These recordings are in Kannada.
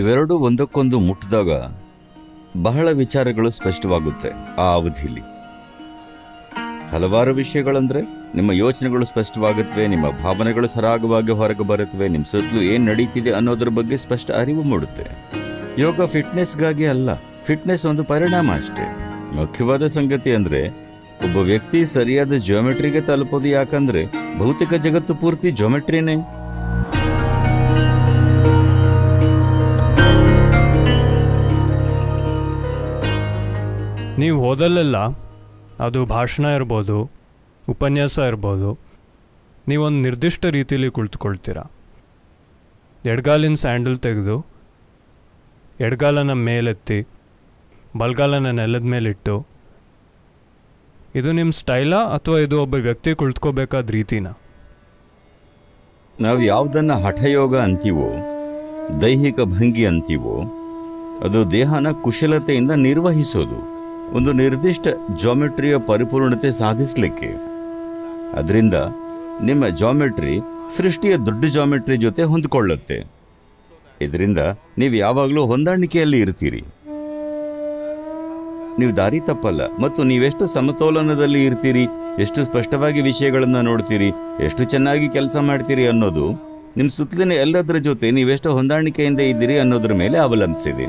ಇವೆರಡೂ ಒಂದಕ್ಕೊಂದು ಮುಟ್ಟಿದಾಗ ಬಹಳ ವಿಚಾರಗಳು ಸ್ಪಷ್ಟವಾಗುತ್ತೆ ಆ ಅವಧಿಯಲ್ಲಿ ಹಲವಾರು ವಿಷಯಗಳಂದ್ರೆ ನಿಮ್ಮ ಯೋಚನೆಗಳು ಸ್ಪಷ್ಟವಾಗುತ್ತವೆ ನಿಮ್ಮ ಭಾವನೆಗಳು ಸರಾಗವಾಗಿ ಹೊರಗೆ ಬರುತ್ತವೆ ನಿಮ್ಮ ಸುತ್ತಲೂ ಏನು ನಡೀತಿದೆ ಅನ್ನೋದ್ರ ಬಗ್ಗೆ ಸ್ಪಷ್ಟ ಅರಿವು ಮೂಡುತ್ತೆ ಯೋಗ ಫಿಟ್ನೆಸ್ಗಾಗಿ ಅಲ್ಲ ಫಿಟ್ನೆಸ್ ಒಂದು ಪರಿಣಾಮ ಅಷ್ಟೇ ಮುಖ್ಯವಾದ ಸಂಗತಿ ಅಂದರೆ ಒಬ್ಬ ವ್ಯಕ್ತಿ ಸರಿಯಾದ ಜಿಯೋಮೆಟ್ರಿಗೆ ತಲುಪೋದು ಯಾಕಂದ್ರೆ ಭೌತಿಕ ಜಗತ್ತು ಪೂರ್ತಿ ಜಿಯೋಮೆಟ್ರಿನೇ ನೀವು ಓದಲ್ಲೆಲ್ಲ ಅದು ಭಾಷಣ ಇರ್ಬೋದು ಉಪನ್ಯಾಸ ಇರ್ಬೋದು ನೀವೊಂದು ನಿರ್ದಿಷ್ಟ ರೀತಿಯಲ್ಲಿ ಕುಳಿತುಕೊಳ್ತೀರ ಎಡ್ಗಾಲಿನ ಸ್ಯಾಂಡಲ್ ತೆಗೆದು ಎಡ್ಗಾಲನ ಮೇಲೆತ್ತಿ ಬಲ್ಗಾಲನ ನೆಲದ ಮೇಲಿಟ್ಟು ಇದು ನಿಮ್ಮ ಸ್ಟೈಲಾ ಅಥವಾ ಇದು ಒಬ್ಬ ವ್ಯಕ್ತಿ ಕುಳಿತುಕೋಬೇಕಾದ ರೀತಿನ ನಾವು ಯಾವುದನ್ನು ಹಠಯೋಗ ಅಂತೀವೋ ದೈಹಿಕ ಭಂಗಿ ಅಂತೀವೋ ಅದು ದೇಹನ ಕುಶಲತೆಯಿಂದ ನಿರ್ವಹಿಸೋದು ಒಂದು ನಿರ್ದಿಷ್ಟ ಜಾಮೆಟ್ರಿಯ ಪರಿಪೂರ್ಣತೆ ಸಾಧಿಸಲಿಕ್ಕೆ ಅದರಿಂದ ನಿಮ್ಮ ಜಾಮೆಟ್ರಿ ಸೃಷ್ಟಿಯ ದೊಡ್ಡ ಜಾಮೆಟ್ರಿ ಜೊತೆ ಹೊಂದಿಕೊಳ್ಳುತ್ತೆ ಇದರಿಂದ ನೀವು ಯಾವಾಗಲೂ ಹೊಂದಾಣಿಕೆಯಲ್ಲಿ ಇರ್ತೀರಿ ನೀವು ದಾರಿ ತಪ್ಪಲ್ಲ ಮತ್ತು ನೀವೆಷ್ಟು ಸಮತೋಲನದಲ್ಲಿ ಇರ್ತೀರಿ ಎಷ್ಟು ಸ್ಪಷ್ಟವಾಗಿ ವಿಷಯಗಳನ್ನು ನೋಡ್ತೀರಿ ಎಷ್ಟು ಚೆನ್ನಾಗಿ ಕೆಲಸ ಮಾಡ್ತೀರಿ ಅನ್ನೋದು ನಿಮ್ಮ ಸುತ್ತಲಿನ ಎಲ್ಲದರ ಜೊತೆ ನೀವೆಷ್ಟು ಹೊಂದಾಣಿಕೆಯಿಂದ ಇದ್ದೀರಿ ಅನ್ನೋದ್ರ ಮೇಲೆ ಅವಲಂಬಿಸಿದೆ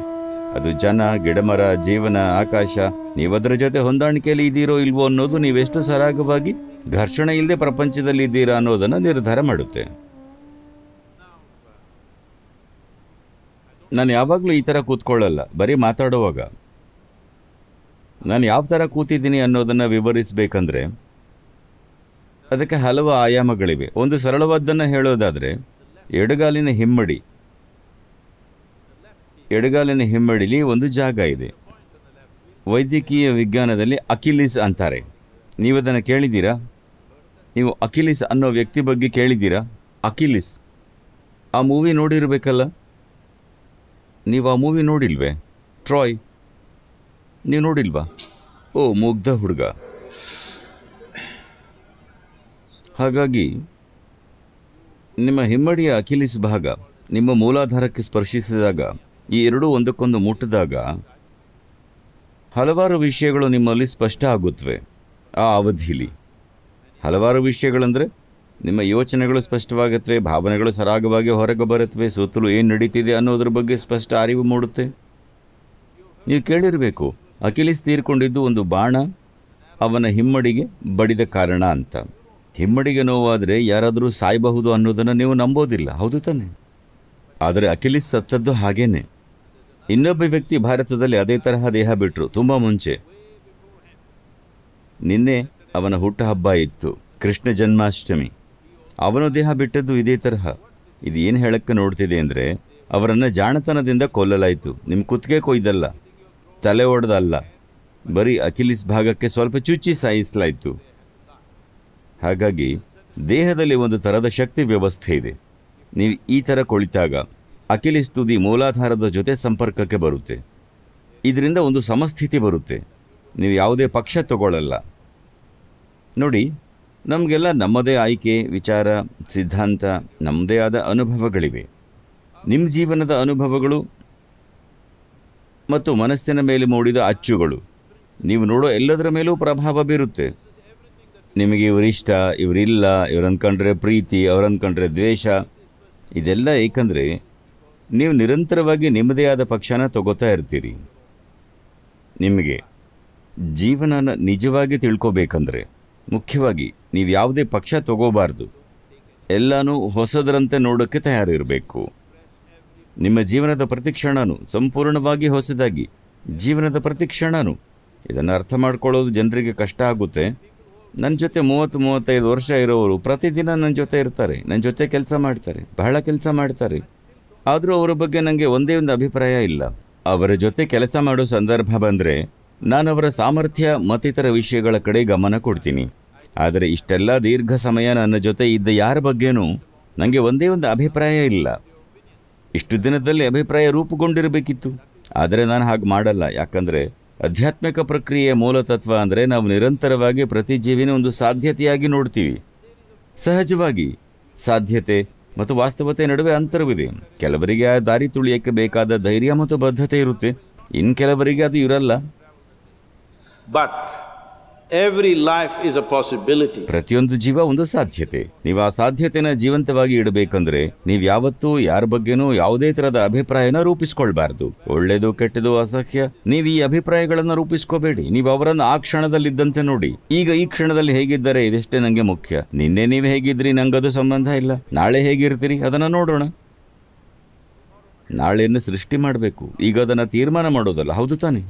ಅದು ಜನ ಗಿಡಮರ ಜೀವನ ಆಕಾಶ ನೀವು ಅದರ ಜೊತೆ ಹೊಂದಾಣಿಕೆಯಲ್ಲಿ ಇದ್ದೀರೋ ಇಲ್ವೋ ಅನ್ನೋದು ನೀವೆಷ್ಟು ಸರಾಗವಾಗಿ ಘರ್ಷಣೆ ಇಲ್ಲದೆ ಪ್ರಪಂಚದಲ್ಲಿ ಇದ್ದೀರಾ ಅನ್ನೋದನ್ನು ನಿರ್ಧಾರ ಮಾಡುತ್ತೆ ನಾನು ಯಾವಾಗಲೂ ಈ ಥರ ಕೂತ್ಕೊಳ್ಳಲ್ಲ ಬರೀ ಮಾತಾಡುವಾಗ ನಾನು ಯಾವ ಥರ ಕೂತಿದ್ದೀನಿ ಅನ್ನೋದನ್ನು ವಿವರಿಸಬೇಕಂದ್ರೆ ಅದಕ್ಕೆ ಹಲವು ಆಯಾಮಗಳಿವೆ ಒಂದು ಸರಳವಾದ್ದನ್ನು ಹೇಳೋದಾದರೆ ಎಡಗಾಲಿನ ಹಿಮ್ಮಡಿ ಎಡಗಾಲಿನ ಹಿಮ್ಮಡಿಲಿ ಒಂದು ಜಾಗ ಇದೆ ವೈದ್ಯಕೀಯ ವಿಜ್ಞಾನದಲ್ಲಿ ಅಖಿಲಿಸ್ ಅಂತಾರೆ ನೀವು ಅದನ್ನು ಕೇಳಿದ್ದೀರಾ ನೀವು ಅಖಿಲಿಸ್ ಅನ್ನೋ ವ್ಯಕ್ತಿ ಬಗ್ಗೆ ಕೇಳಿದ್ದೀರಾ ಅಖಿಲಿಸ್ ಆ ಮೂವಿ ನೋಡಿರಬೇಕಲ್ಲ ನೀವು ಆ ಮೂವಿ ನೋಡಿಲ್ವೇ ಟ್ರಾಯ್ ನೀವು ನೋಡಿಲ್ವಾ ಓ ಮುಗ್ಧ ಹುಡುಗ ಹಾಗಾಗಿ ನಿಮ್ಮ ಹಿಮ್ಮಡಿಯ ಅಖಿಲಿಸ್ ಭಾಗ ನಿಮ್ಮ ಮೂಲಾಧಾರಕ್ಕೆ ಸ್ಪರ್ಶಿಸಿದಾಗ ಈ ಎರಡೂ ಒಂದಕ್ಕೊಂದು ಮುಟ್ಟಿದಾಗ ಹಲವಾರು ವಿಷಯಗಳು ನಿಮ್ಮಲ್ಲಿ ಸ್ಪಷ್ಟ ಆಗುತ್ತವೆ ಆ ಅವಧಿಲಿ ಹಲವಾರು ವಿಷಯಗಳಂದರೆ ನಿಮ್ಮ ಯೋಚನೆಗಳು ಸ್ಪಷ್ಟವಾಗುತ್ತವೆ ಭಾವನೆಗಳು ಸರಾಗವಾಗಿ ಹೊರಗೆ ಬರುತ್ತವೆ ಸುತ್ತಲೂ ಏನು ನಡೀತಿದೆ ಅನ್ನೋದ್ರ ಬಗ್ಗೆ ಸ್ಪಷ್ಟ ಅರಿವು ಮೂಡುತ್ತೆ ನೀವು ಕೇಳಿರಬೇಕು ಅಖಿಲಿಸ್ ತೀರ್ಕೊಂಡಿದ್ದು ಒಂದು ಬಾಣ ಅವನ ಹಿಮ್ಮಡಿಗೆ ಬಡಿದ ಕಾರಣ ಅಂತ ಹಿಮ್ಮಡಿಗೆ ನೋವಾದರೆ ಯಾರಾದರೂ ಸಾಯಬಹುದು ಅನ್ನೋದನ್ನು ನೀವು ನಂಬೋದಿಲ್ಲ ಹೌದು ತಾನೆ ಆದರೆ ಅಖಿಲಿಸ್ ಸತ್ತದ್ದು ಹಾಗೇನೆ ಇನ್ನೊಬ್ಬ ವ್ಯಕ್ತಿ ಭಾರತದಲ್ಲಿ ಅದೇ ತರಹ ದೇಹ ಬಿಟ್ಟರು ತುಂಬ ಮುಂಚೆ ನಿನ್ನೆ ಅವನ ಹುಟ್ಟಹಬ್ಬ ಇತ್ತು ಕೃಷ್ಣ ಜನ್ಮಾಷ್ಟಮಿ ಅವನ ದೇಹ ಬಿಟ್ಟದ್ದು ಇದೇ ತರಹ ಇದು ಏನು ಹೇಳಕ್ಕೆ ನೋಡ್ತಿದೆ ಅಂದರೆ ಅವರನ್ನು ಜಾಣತನದಿಂದ ಕೊಲ್ಲಲಾಯಿತು ನಿಮ್ಮ ಕುತ್ತಿಗೆ ಕೊಯ್ದಲ್ಲ ತಲೆ ಒಡೆದಲ್ಲ ಬರೀ ಅಖಿಲಿಸ್ ಭಾಗಕ್ಕೆ ಸ್ವಲ್ಪ ಚುಚ್ಚಿ ಸಾಯಿಸಲಾಯಿತು ಹಾಗಾಗಿ ದೇಹದಲ್ಲಿ ಒಂದು ಥರದ ಶಕ್ತಿ ವ್ಯವಸ್ಥೆ ಇದೆ ನೀವು ಈ ಥರ ಕೊಳಿತಾಗ ಅಖಿಲ ತುದಿ ಮೂಲಾಧಾರದ ಜೊತೆ ಸಂಪರ್ಕಕ್ಕೆ ಬರುತ್ತೆ ಇದರಿಂದ ಒಂದು ಸಮಸ್ಥಿತಿ ಬರುತ್ತೆ ನೀವು ಯಾವುದೇ ಪಕ್ಷ ತಗೊಳ್ಳಲ್ಲ ನೋಡಿ ನಮಗೆಲ್ಲ ನಮ್ಮದೇ ಆಯ್ಕೆ ವಿಚಾರ ಸಿದ್ಧಾಂತ ನಮ್ಮದೇ ಆದ ಅನುಭವಗಳಿವೆ ನಿಮ್ಮ ಜೀವನದ ಅನುಭವಗಳು ಮತ್ತು ಮನಸ್ಸಿನ ಮೇಲೆ ಮೂಡಿದ ಅಚ್ಚುಗಳು ನೀವು ನೋಡೋ ಎಲ್ಲದರ ಮೇಲೂ ಪ್ರಭಾವ ಬೀರುತ್ತೆ ನಿಮಗೆ ಇವರಿಷ್ಟ ಇವರಿಲ್ಲ ಇವರನ್ಕಂಡ್ರೆ ಪ್ರೀತಿ ಅವರನ್ಕಂಡ್ರೆ ದ್ವೇಷ ಇದೆಲ್ಲ ಏಕೆಂದರೆ ನೀವು ನಿರಂತರವಾಗಿ ನಿಮ್ಮದೇ ಆದ ಪಕ್ಷನ ತಗೋತಾ ಇರ್ತೀರಿ ನಿಮಗೆ ಜೀವನನ ನಿಜವಾಗಿ ತಿಳ್ಕೋಬೇಕಂದ್ರೆ ಮುಖ್ಯವಾಗಿ ನೀವು ಯಾವುದೇ ಪಕ್ಷ ತಗೋಬಾರ್ದು ಎಲ್ಲನೂ ಹೊಸದರಂತೆ ನೋಡೋಕ್ಕೆ ತಯಾರಿರಬೇಕು ನಿಮ್ಮ ಜೀವನದ ಪ್ರತಿ ಕ್ಷಣನು ಸಂಪೂರ್ಣವಾಗಿ ಹೊಸದಾಗಿ ಜೀವನದ ಪ್ರತಿಕ್ಷಣನೂ ಇದನ್ನು ಅರ್ಥ ಮಾಡ್ಕೊಳ್ಳೋದು ಜನರಿಗೆ ಕಷ್ಟ ಆಗುತ್ತೆ ನನ್ನ ಜೊತೆ ಮೂವತ್ತು ಮೂವತ್ತೈದು ವರ್ಷ ಇರೋರು ಪ್ರತಿದಿನ ನನ್ನ ಜೊತೆ ಇರ್ತಾರೆ ನನ್ನ ಜೊತೆ ಕೆಲಸ ಮಾಡ್ತಾರೆ ಬಹಳ ಕೆಲಸ ಮಾಡ್ತಾರೆ ಆದರೂ ಅವರ ಬಗ್ಗೆ ನನಗೆ ಒಂದೇ ಒಂದು ಅಭಿಪ್ರಾಯ ಇಲ್ಲ ಅವರ ಜೊತೆ ಕೆಲಸ ಮಾಡೋ ಸಂದರ್ಭ ಬಂದರೆ ನಾನು ಅವರ ಸಾಮರ್ಥ್ಯ ಮತ್ತಿತರ ವಿಷಯಗಳ ಕಡೆ ಗಮನ ಕೊಡ್ತೀನಿ ಆದರೆ ಇಷ್ಟೆಲ್ಲ ದೀರ್ಘ ಸಮಯ ನನ್ನ ಜೊತೆ ಇದ್ದ ಯಾರ ಬಗ್ಗೆನೂ ನನಗೆ ಒಂದೇ ಒಂದು ಅಭಿಪ್ರಾಯ ಇಲ್ಲ ಇಷ್ಟು ದಿನದಲ್ಲಿ ಅಭಿಪ್ರಾಯ ರೂಪುಗೊಂಡಿರಬೇಕಿತ್ತು ಆದರೆ ನಾನು ಹಾಗೆ ಮಾಡಲ್ಲ ಯಾಕಂದರೆ ಆಧ್ಯಾತ್ಮಿಕ ಪ್ರಕ್ರಿಯೆಯ ಮೂಲತತ್ವ ಅಂದರೆ ನಾವು ನಿರಂತರವಾಗಿ ಪ್ರತಿ ಜೀವಿನ ಒಂದು ಸಾಧ್ಯತೆಯಾಗಿ ನೋಡ್ತೀವಿ ಸಹಜವಾಗಿ ಸಾಧ್ಯತೆ ಮತ್ತು ವಾಸ್ತವತೆ ನಡುವೆ ಅಂತರವಿದೆ ಕೆಲವರಿಗೆ ಆ ದಾರಿ ತುಳಿಯಕ್ಕೆ ಬೇಕಾದ ಧೈರ್ಯ ಮತ್ತು ಬದ್ಧತೆ ಇರುತ್ತೆ ಇನ್ ಕೆಲವರಿಗೆ ಅದು ಇರಲ್ಲ ಬಟ್ ಪ್ರತಿಯೊಂದು ಜೀವ ಒಂದು ಸಾಧ್ಯತೆ ನೀವು ಆ ಸಾಧ್ಯತೆನ ಜೀವಂತವಾಗಿ ಇಡಬೇಕಂದ್ರೆ ನೀವು ಯಾವತ್ತೂ ಯಾರ ಬಗ್ಗೆನೂ ಯಾವುದೇ ತರದ ಅಭಿಪ್ರಾಯನ ರೂಪಿಸ್ಕೊಳ್ಬಾರ್ದು ಒಳ್ಳೇದು ಕೆಟ್ಟದು ಅಸಹ್ಯ ನೀವು ಈ ಅಭಿಪ್ರಾಯಗಳನ್ನ ರೂಪಿಸ್ಕೋಬೇಡಿ ನೀವು ಅವರನ್ನು ಆ ಕ್ಷಣದಲ್ಲಿದ್ದಂತೆ ನೋಡಿ ಈಗ ಈ ಕ್ಷಣದಲ್ಲಿ ಹೇಗಿದ್ದಾರೆ ಇದಿಷ್ಟೇ ನಂಗೆ ಮುಖ್ಯ ನಿನ್ನೆ ನೀವು ಹೇಗಿದ್ರಿ ನಂಗದು ಸಂಬಂಧ ಇಲ್ಲ ನಾಳೆ ಹೇಗಿರ್ತೀರಿ ಅದನ್ನ ನೋಡೋಣ ನಾಳೆಯನ್ನು ಸೃಷ್ಟಿ ಮಾಡಬೇಕು ಈಗ ಅದನ್ನು ತೀರ್ಮಾನ ಮಾಡೋದಲ್ಲ ಹೌದು ತಾನೇ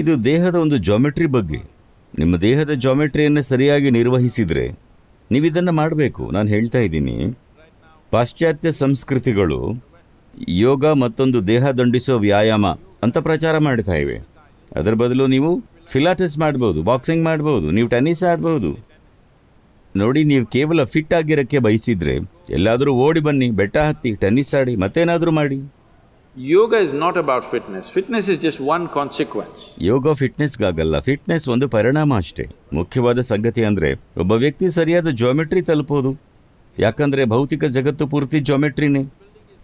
ಇದು ದೇಹದ ಒಂದು ಜಾಮೆಟ್ರಿ ಬಗ್ಗೆ ನಿಮ್ಮ ದೇಹದ ಜಾಮೆಟ್ರಿಯನ್ನು ಸರಿಯಾಗಿ ನಿರ್ವಹಿಸಿದರೆ ನೀವಿದನ್ನು ಮಾಡಬೇಕು ನಾನು ಹೇಳ್ತಾ ಇದ್ದೀನಿ ಪಾಶ್ಚಾತ್ಯ ಸಂಸ್ಕೃತಿಗಳು ಯೋಗ ಮತ್ತೊಂದು ದೇಹ ದಂಡಿಸೋ ವ್ಯಾಯಾಮ ಅಂತ ಪ್ರಚಾರ ಮಾಡ್ತಾ ಇವೆ ಅದರ ಬದಲು ನೀವು ಫಿಲಾಟಿಸ್ ಮಾಡ್ಬೋದು ಬಾಕ್ಸಿಂಗ್ ಮಾಡ್ಬೋದು ನೀವು ಟೆನ್ನಿಸ್ ಆಡ್ಬೋದು ನೋಡಿ ನೀವು ಕೇವಲ ಫಿಟ್ ಆಗಿರೋಕ್ಕೆ ಬಯಸಿದರೆ ಎಲ್ಲಾದರೂ ಓಡಿ ಬನ್ನಿ ಬೆಟ್ಟ ಹತ್ತಿ ಟೆನ್ನಿಸ್ ಆಡಿ ಮತ್ತೇನಾದರೂ ಮಾಡಿ yoga is not about fitness fitness is just one consequence ಯೋಗ ಫಿಟ್ನೆಸ್ಗಾಗಲ್ಲ ಫಿಟ್ನೆಸ್ ಒಂದು ಪರಿಣಾಮ ಅಷ್ಟೇ ಮುಖ್ಯವಾದ ಸಂಗತಿ ಅಂದರೆ ಒಬ್ಬ ವ್ಯಕ್ತಿ ಸರಿಯಾದ ಜ್ಯಾಮೆಟ್ರಿ ತಲುಪೋದು ಯಾಕಂದರೆ ಭೌತಿಕ ಜಗತ್ತು ಪೂರ್ತಿ ಜಾಮೆಟ್ರಿನೇ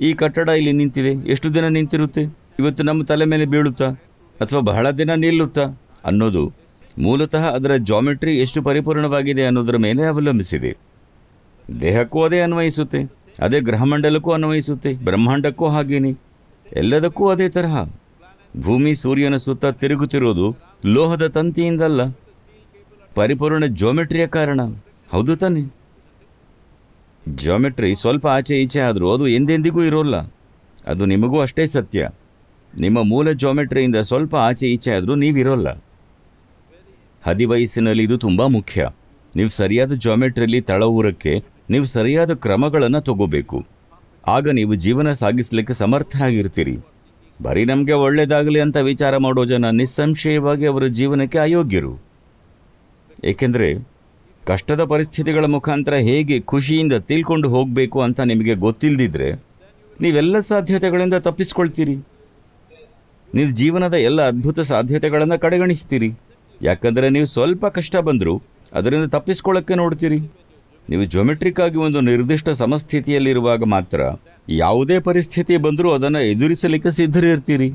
ಈ ಕಟ್ಟಡ ಇಲ್ಲಿ ನಿಂತಿದೆ ಎಷ್ಟು ದಿನ ನಿಂತಿರುತ್ತೆ ಇವತ್ತು ನಮ್ಮ ತಲೆ ಮೇಲೆ ಬೀಳುತ್ತಾ ಅಥವಾ ಬಹಳ ದಿನ ನಿಲ್ಲುತ್ತಾ ಅನ್ನೋದು ಮೂಲತಃ ಅದರ ಜಾಮೆಟ್ರಿ ಎಷ್ಟು ಪರಿಪೂರ್ಣವಾಗಿದೆ ಅನ್ನೋದರ ಮೇಲೆ ಅವಲಂಬಿಸಿದೆ ದೇಹಕ್ಕೂ ಅದೇ ಅನ್ವಯಿಸುತ್ತೆ ಅದೇ ಗ್ರಹಮಂಡಲಕ್ಕೂ ಅನ್ವಯಿಸುತ್ತೆ ಬ್ರಹ್ಮಾಂಡಕ್ಕೂ ಹಾಗೇನೆ ಎಲ್ಲದಕ್ಕೂ ಅದೇ ತರಹ ಭೂಮಿ ಸೂರ್ಯನ ಸುತ್ತ ತಿರುಗುತ್ತಿರುವುದು ಲೋಹದ ತಂತಿಯಿಂದಲ್ಲ ಪರಿಪೂರ್ಣ ಜೋಮೆಟ್ರಿಯ ಕಾರಣ ಹೌದು ತಾನೆ ಜೋಮೆಟ್ರಿ ಸ್ವಲ್ಪ ಆಚೆ ಈಚೆ ಆದರೂ ಅದು ಎಂದೆಂದಿಗೂ ಇರೋಲ್ಲ ಅದು ನಿಮಗೂ ಅಷ್ಟೇ ಸತ್ಯ ನಿಮ್ಮ ಮೂಲ ಜೋಮೆಟ್ರಿಯಿಂದ ಸ್ವಲ್ಪ ಆಚೆ ಈಚೆ ಆದರೂ ನೀವಿರೋಲ್ಲ ಹದಿವಯಸ್ಸಿನಲ್ಲಿ ಇದು ತುಂಬ ಮುಖ್ಯ ನೀವು ಸರಿಯಾದ ಜಾಮೆಟ್ರಿಯಲ್ಲಿ ತಳವೂರಕ್ಕೆ ನೀವು ಸರಿಯಾದ ಕ್ರಮಗಳನ್ನು ತಗೋಬೇಕು ಆಗ ನೀವು ಜೀವನ ಸಾಗಿಸಲಿಕ್ಕೆ ಸಮರ್ಥನಾಗಿರ್ತೀರಿ ಬರೀ ನಮಗೆ ಒಳ್ಳೆಯದಾಗಲಿ ಅಂತ ವಿಚಾರ ಮಾಡೋ ಜನ ನಿಸ್ಸಂಶಯವಾಗಿ ಅವರ ಜೀವನಕ್ಕೆ ಅಯೋಗ್ಯರು ಏಕೆಂದರೆ ಕಷ್ಟದ ಪರಿಸ್ಥಿತಿಗಳ ಮುಖಾಂತರ ಹೇಗೆ ಖುಷಿಯಿಂದ ತಿಳ್ಕೊಂಡು ಹೋಗಬೇಕು ಅಂತ ನಿಮಗೆ ಗೊತ್ತಿಲ್ಲದಿದ್ದರೆ ನೀವೆಲ್ಲ ಸಾಧ್ಯತೆಗಳಿಂದ ತಪ್ಪಿಸ್ಕೊಳ್ತೀರಿ ನೀವು ಜೀವನದ ಎಲ್ಲ ಅದ್ಭುತ ಸಾಧ್ಯತೆಗಳನ್ನು ಕಡೆಗಣಿಸ್ತೀರಿ ಯಾಕಂದರೆ ನೀವು ಸ್ವಲ್ಪ ಕಷ್ಟ ಬಂದರೂ ಅದರಿಂದ ತಪ್ಪಿಸ್ಕೊಳ್ಳೋಕ್ಕೆ ನೋಡ್ತೀರಿ ನೀವು ಜೊಮೆಟ್ರಿಕ್ ಆಗಿ ಒಂದು ನಿರ್ದಿಷ್ಟ ಸಮಸ್ಥಿತಿಯಲ್ಲಿರುವಾಗ ಮಾತ್ರ ಯಾವುದೇ ಪರಿಸ್ಥಿತಿ ಬಂದರೂ ಅದನ್ನು ಎದುರಿಸಲಿಕ್ಕೆ ಸಿದ್ಧರಿರ್ತೀರಿ